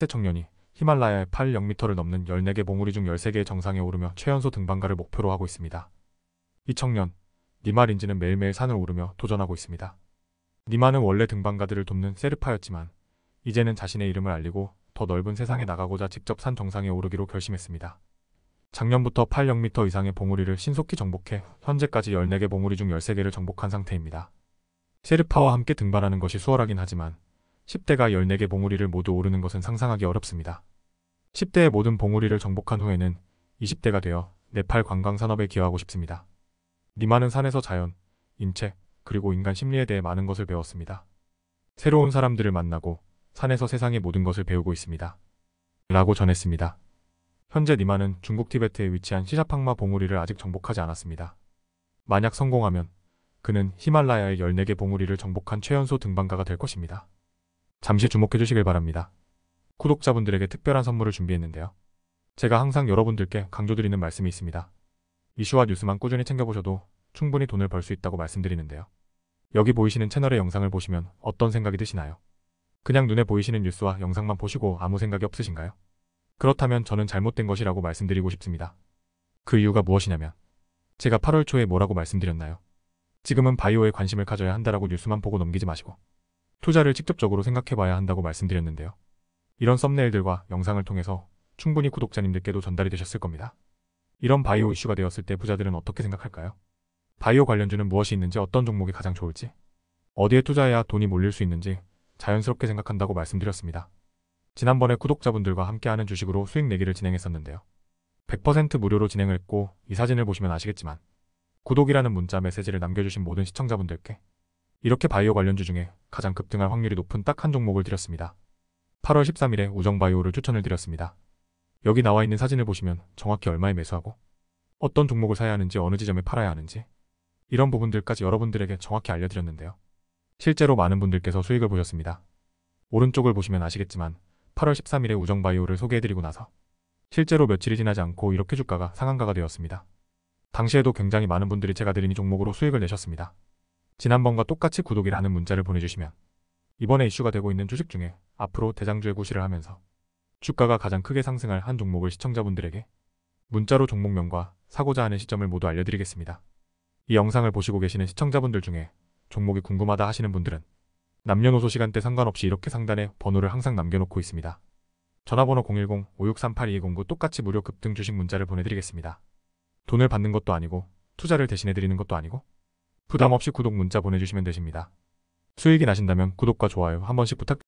세 청년이 히말라야의 8,000m를 넘는 14개 봉우리 중 13개의 정상에 오르며 최연소 등반가를 목표로 하고 있습니다. 이 청년, 니마 린지는 매일매일 산을 오르며 도전하고 있습니다. 니마는 원래 등반가들을 돕는 세르파였지만 이제는 자신의 이름을 알리고 더 넓은 세상에 나가고자 직접 산 정상에 오르기로 결심했습니다. 작년부터 8,000m 이상의 봉우리를 신속히 정복해 현재까지 14개 봉우리 중 13개를 정복한 상태입니다. 세르파와 함께 등반하는 것이 수월하긴 하지만 10대가 14개 봉우리를 모두 오르는 것은 상상하기 어렵습니다. 10대의 모든 봉우리를 정복한 후에는 20대가 되어 네팔 관광산업에 기여하고 싶습니다. 니마는 산에서 자연, 인체, 그리고 인간 심리에 대해 많은 것을 배웠습니다. 새로운 사람들을 만나고 산에서 세상의 모든 것을 배우고 있습니다. 라고 전했습니다. 현재 니마는 중국 티베트에 위치한 시샤팡마 봉우리를 아직 정복하지 않았습니다. 만약 성공하면 그는 히말라야의 14개 봉우리를 정복한 최연소 등반가가 될 것입니다. 잠시 주목해 주시길 바랍니다. 구독자분들에게 특별한 선물을 준비했는데요. 제가 항상 여러분들께 강조드리는 말씀이 있습니다. 이슈와 뉴스만 꾸준히 챙겨보셔도 충분히 돈을 벌 수 있다고 말씀드리는데요. 여기 보이시는 채널의 영상을 보시면 어떤 생각이 드시나요? 그냥 눈에 보이시는 뉴스와 영상만 보시고 아무 생각이 없으신가요? 그렇다면 저는 잘못된 것이라고 말씀드리고 싶습니다. 그 이유가 무엇이냐면 제가 8월 초에 뭐라고 말씀드렸나요? 지금은 바이오에 관심을 가져야 한다라고 뉴스만 보고 넘기지 마시고 투자를 직접적으로 생각해봐야 한다고 말씀드렸는데요. 이런 썸네일들과 영상을 통해서 충분히 구독자님들께도 전달이 되셨을 겁니다. 이런 바이오 네. 이슈가 되었을 때 부자들은 어떻게 생각할까요? 바이오 관련주는 무엇이 있는지 어떤 종목이 가장 좋을지 어디에 투자해야 돈이 몰릴 수 있는지 자연스럽게 생각한다고 말씀드렸습니다. 지난번에 구독자분들과 함께하는 주식으로 수익 내기를 진행했었는데요. 100% 무료로 진행을 했고 이 사진을 보시면 아시겠지만 구독이라는 문자 메시지를 남겨주신 모든 시청자분들께 이렇게 바이오 관련주 중에 가장 급등할 확률이 높은 딱 한 종목을 드렸습니다. 8월 13일에 우정바이오를 추천을 드렸습니다. 여기 나와 있는 사진을 보시면 정확히 얼마에 매수하고 어떤 종목을 사야 하는지 어느 지점에 팔아야 하는지 이런 부분들까지 여러분들에게 정확히 알려드렸는데요. 실제로 많은 분들께서 수익을 보셨습니다. 오른쪽을 보시면 아시겠지만 8월 13일에 우정바이오를 소개해드리고 나서 실제로 며칠이 지나지 않고 이렇게 주가가 상한가가 되었습니다. 당시에도 굉장히 많은 분들이 제가 드린 이 종목으로 수익을 내셨습니다. 지난번과 똑같이 구독이라 는 문자를 보내주시면 이번에 이슈가 되고 있는 주식 중에 앞으로 대장주의 구시를 하면서 주가가 가장 크게 상승할 한 종목을 시청자분들에게 문자로 종목명과 사고자 하는 시점을 모두 알려드리겠습니다. 이 영상을 보시고 계시는 시청자분들 중에 종목이 궁금하다 하시는 분들은 남녀노소 시간대 상관없이 이렇게 상단에 번호를 항상 남겨놓고 있습니다. 전화번호 010-5638-2209 똑같이 무료 급등 주식 문자를 보내드리겠습니다. 돈을 받는 것도 아니고 투자를 대신해드리는 것도 아니고 부담 없이 구독 문자 보내주시면 되십니다. 수익이 나신다면 구독과 좋아요 한 번씩 부탁드립니다.